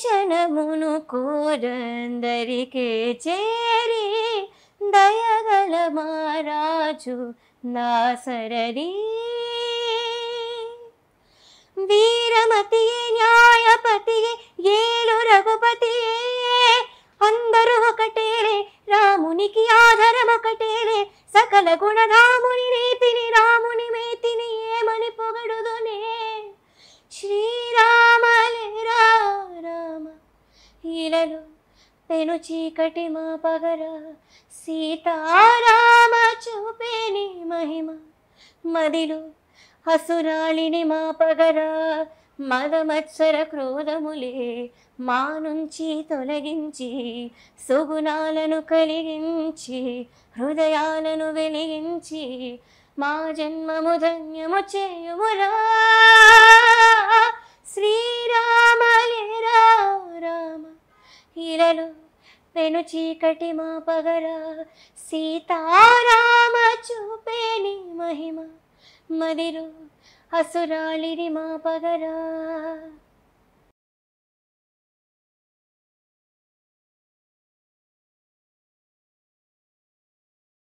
క్షణమును కోరందరికే చేరి దయగల మారాజు దాసరరి వీరమతియే న్యాయపతియే ఏలు రఘుపతియే అందరూ ఒకటేరే రామునికి ఆధారం ఒకటేలే సకల గుణధాముని రీతిని పెను చీకటి మా పగరా సీతారామ చూపేని మహిమ మదిలో హసురాలిని మా మద మదమత్సర క్రోధములే మా నుంచి తొలగించి సుగుణాలను కలిగించి హృదయాలను వెలిగించి మా జన్మము ధన్యము చేయుమురా నీడలు వెను చీకటి మా పగరా సీతారామ చూపేని మహిమ మదిరు అసురాలిరి మా పగరా